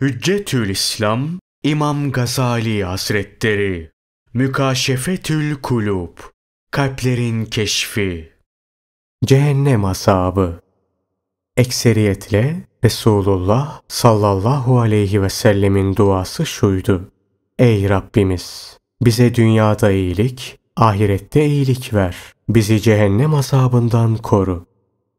Hüccetül İslam İmam Gazali Hazretleri Mükaşefetül Kulub Kalplerin Keşfi Cehennem Azabı Ekseriyetle Resulullah sallallahu aleyhi ve sellemin duası şuydu. Ey Rabbimiz! Bize dünyada iyilik, ahirette iyilik ver. Bizi cehennem azabından koru.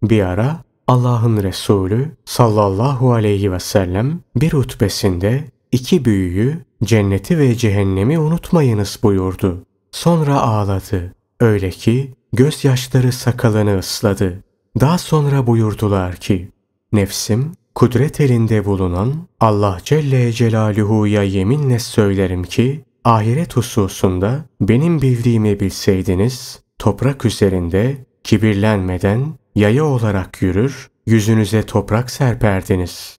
Bir ara Allah'ın Resulü sallallahu aleyhi ve sellem bir hutbesinde iki büyüyü, cenneti ve cehennemi unutmayınız buyurdu. Sonra ağladı. Öyle ki gözyaşları sakalını ısladı. Daha sonra buyurdular ki, Nefsim, kudret elinde bulunan Allah Celle Celaluhu'ya yeminle söylerim ki, ahiret hususunda benim bildiğimi bilseydiniz, toprak üzerinde kibirlenmeden yaya olarak yürür, yüzünüze toprak serperdiniz.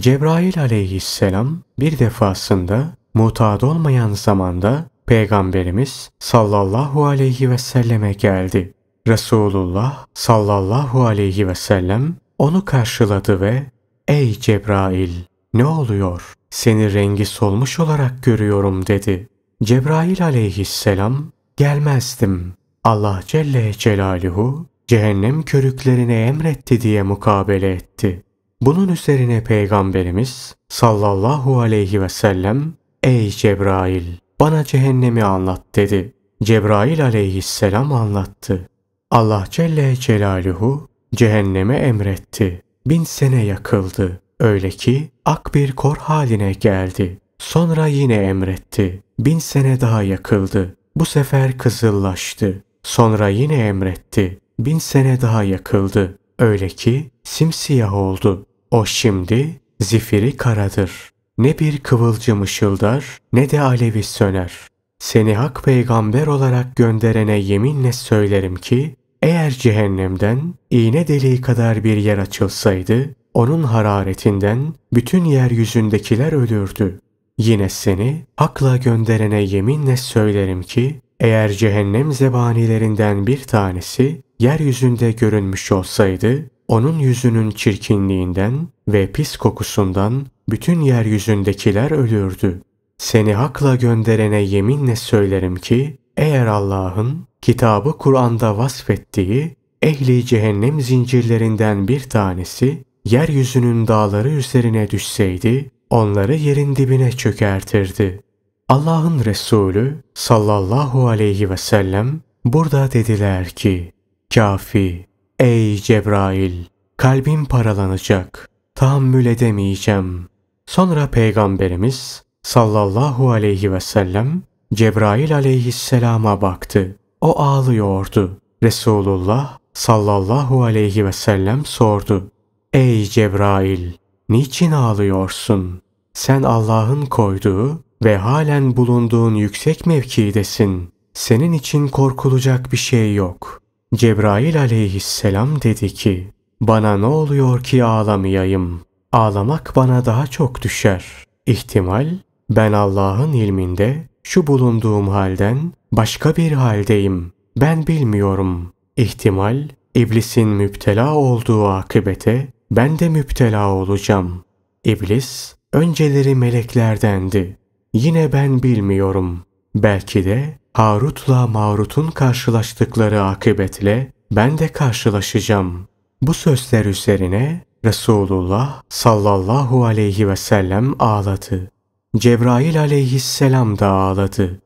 Cebrail aleyhisselam bir defasında mutat olmayan zamanda Peygamberimiz sallallahu aleyhi ve selleme geldi. Resulullah sallallahu aleyhi ve sellem onu karşıladı ve ''Ey Cebrail, ne oluyor? Seni rengi solmuş olarak görüyorum.'' dedi. Cebrail aleyhisselam ''Gelmezdim. Allah Celle Celaluhu cehennem körüklerine emretti diye mukabele etti. Bunun üzerine Peygamberimiz sallallahu aleyhi ve sellem Ey Cebrail bana cehennemi anlat dedi. Cebrail aleyhisselam anlattı. Allah Celle Celaluhu cehenneme emretti. Bin sene yakıldı. Öyle ki ak bir kor haline geldi. Sonra yine emretti. Bin sene daha yakıldı. Bu sefer kızıllaştı. Sonra yine emretti bin sene daha yakıldı. Öyle ki simsiyah oldu. O şimdi zifiri karadır. Ne bir kıvılcım ışıldar ne de alevi söner. Seni hak peygamber olarak gönderene yeminle söylerim ki eğer cehennemden iğne deliği kadar bir yer açılsaydı onun hararetinden bütün yeryüzündekiler ölürdü. Yine seni hakla gönderene yeminle söylerim ki eğer cehennem zebanilerinden bir tanesi yeryüzünde görünmüş olsaydı, onun yüzünün çirkinliğinden ve pis kokusundan bütün yeryüzündekiler ölürdü. Seni hakla gönderene yeminle söylerim ki, eğer Allah'ın kitabı Kur'an'da vasfettiği ehli cehennem zincirlerinden bir tanesi yeryüzünün dağları üzerine düşseydi onları yerin dibine çökertirdi. Allah'ın Resulü sallallahu aleyhi ve sellem burada dediler ki Kafi. Ey Cebrail! Kalbim paralanacak. Tahammül edemeyeceğim. Sonra Peygamberimiz sallallahu aleyhi ve sellem Cebrail aleyhisselama baktı. O ağlıyordu. Resulullah sallallahu aleyhi ve sellem sordu. Ey Cebrail! Niçin ağlıyorsun? Sen Allah'ın koyduğu ve halen bulunduğun yüksek mevkidesin. Senin için korkulacak bir şey yok. Cebrail aleyhisselam dedi ki, bana ne oluyor ki ağlamayayım? Ağlamak bana daha çok düşer. İhtimal, ben Allah'ın ilminde şu bulunduğum halden başka bir haldeyim. Ben bilmiyorum. İhtimal, iblisin müptela olduğu akıbete ben de müptela olacağım. İblis önceleri meleklerdendi. Yine ben bilmiyorum. Belki de Harut'la Marut'un karşılaştıkları akıbetle ben de karşılaşacağım. Bu sözler üzerine Resulullah sallallahu aleyhi ve sellem ağladı. Cebrail aleyhisselam da ağladı.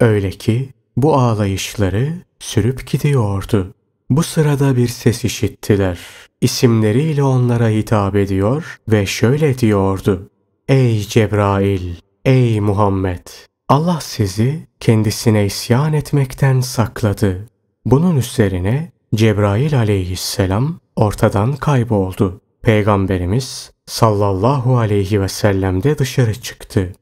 Öyle ki bu ağlayışları sürüp gidiyordu. Bu sırada bir ses işittiler. İsimleriyle onlara hitap ediyor ve şöyle diyordu. Ey Cebrail! Ey Muhammed! Allah sizi kendisine isyan etmekten sakladı. Bunun üzerine Cebrail aleyhisselam ortadan kayboldu. Peygamberimiz sallallahu aleyhi ve sellem de dışarı çıktı.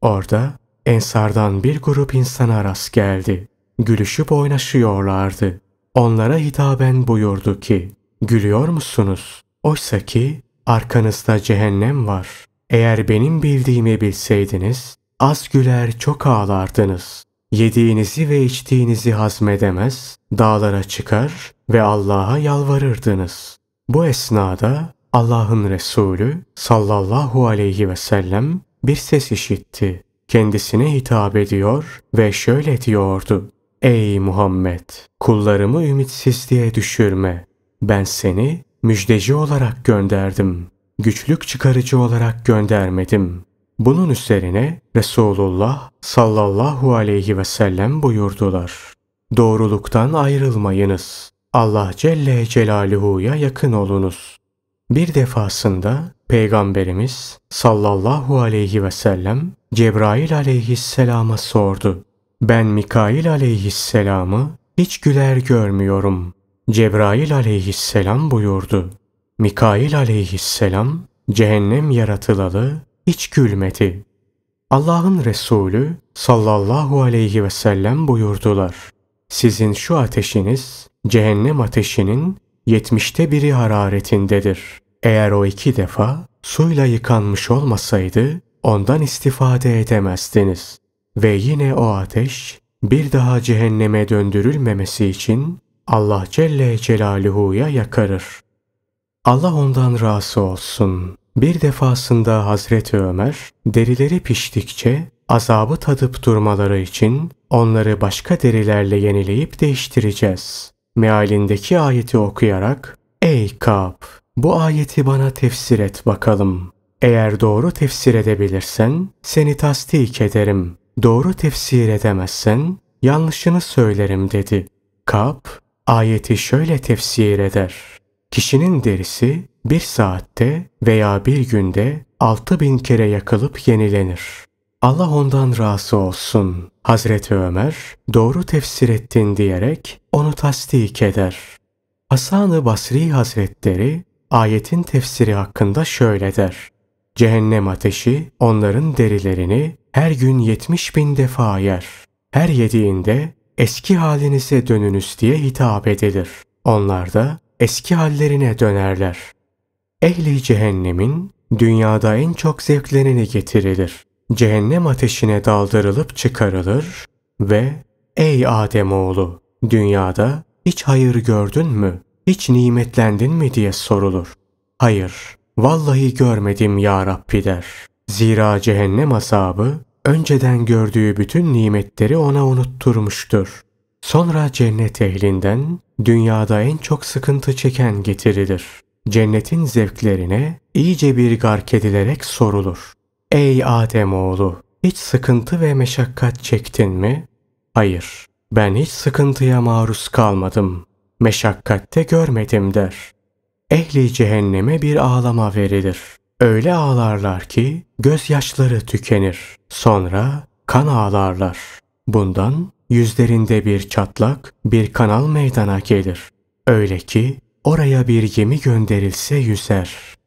Orada ensardan bir grup insana rast geldi. Gülüşüp oynaşıyorlardı. Onlara hitaben buyurdu ki, Gülüyor musunuz? Oysa ki arkanızda cehennem var. Eğer benim bildiğimi bilseydiniz, Az güler çok ağlardınız. Yediğinizi ve içtiğinizi hazmedemez, dağlara çıkar ve Allah'a yalvarırdınız. Bu esnada Allah'ın Resulü sallallahu aleyhi ve sellem bir ses işitti. Kendisine hitap ediyor ve şöyle diyordu. Ey Muhammed! Kullarımı ümitsizliğe düşürme. Ben seni müjdeci olarak gönderdim. Güçlük çıkarıcı olarak göndermedim. Bunun üzerine Resulullah sallallahu aleyhi ve sellem buyurdular. Doğruluktan ayrılmayınız. Allah Celle Celaluhu'ya yakın olunuz. Bir defasında Peygamberimiz sallallahu aleyhi ve sellem Cebrail aleyhisselama sordu. Ben Mikail aleyhisselamı hiç güler görmüyorum. Cebrail aleyhisselam buyurdu. Mikail aleyhisselam cehennem yaratılalı hiç gülmedi. Allah'ın Resulü sallallahu aleyhi ve sellem buyurdular. Sizin şu ateşiniz cehennem ateşinin yetmişte biri hararetindedir. Eğer o iki defa suyla yıkanmış olmasaydı ondan istifade edemezdiniz. Ve yine o ateş bir daha cehenneme döndürülmemesi için Allah Celle Celaluhu'ya yakarır. Allah ondan razı olsun. Bir defasında Hazreti Ömer derileri piştikçe azabı tadıp durmaları için onları başka derilerle yenileyip değiştireceğiz. Mealindeki ayeti okuyarak Ey Kab! Bu ayeti bana tefsir et bakalım. Eğer doğru tefsir edebilirsen seni tasdik ederim. Doğru tefsir edemezsen yanlışını söylerim dedi. Kap, ayeti şöyle tefsir eder. Kişinin derisi bir saatte veya bir günde altı bin kere yakılıp yenilenir. Allah ondan razı olsun. Hazreti Ömer doğru tefsir ettin diyerek onu tasdik eder. Hasan-ı Basri Hazretleri ayetin tefsiri hakkında şöyle der. Cehennem ateşi onların derilerini her gün yetmiş bin defa yer. Her yediğinde eski halinize dönünüz diye hitap edilir. Onlar da eski hallerine dönerler. Ehli cehennemin dünyada en çok zevklerini getirilir. Cehennem ateşine daldırılıp çıkarılır ve ''Ey oğlu, dünyada hiç hayır gördün mü, hiç nimetlendin mi?'' diye sorulur. ''Hayır, vallahi görmedim ya Rabbi.'' der. Zira cehennem asabı önceden gördüğü bütün nimetleri ona unutturmuştur. Sonra cennet ehlinden dünyada en çok sıkıntı çeken getirilir. Cennetin zevklerine iyice bir gark edilerek sorulur. Ey Ademoğlu! Hiç sıkıntı ve meşakkat çektin mi? Hayır, ben hiç sıkıntıya maruz kalmadım. Meşakkatte görmedim der. Ehli cehenneme bir ağlama verilir. Öyle ağlarlar ki gözyaşları tükenir. Sonra kan ağlarlar. Bundan Yüzlerinde bir çatlak, bir kanal meydana gelir. Öyle ki oraya bir gemi gönderilse yüzer.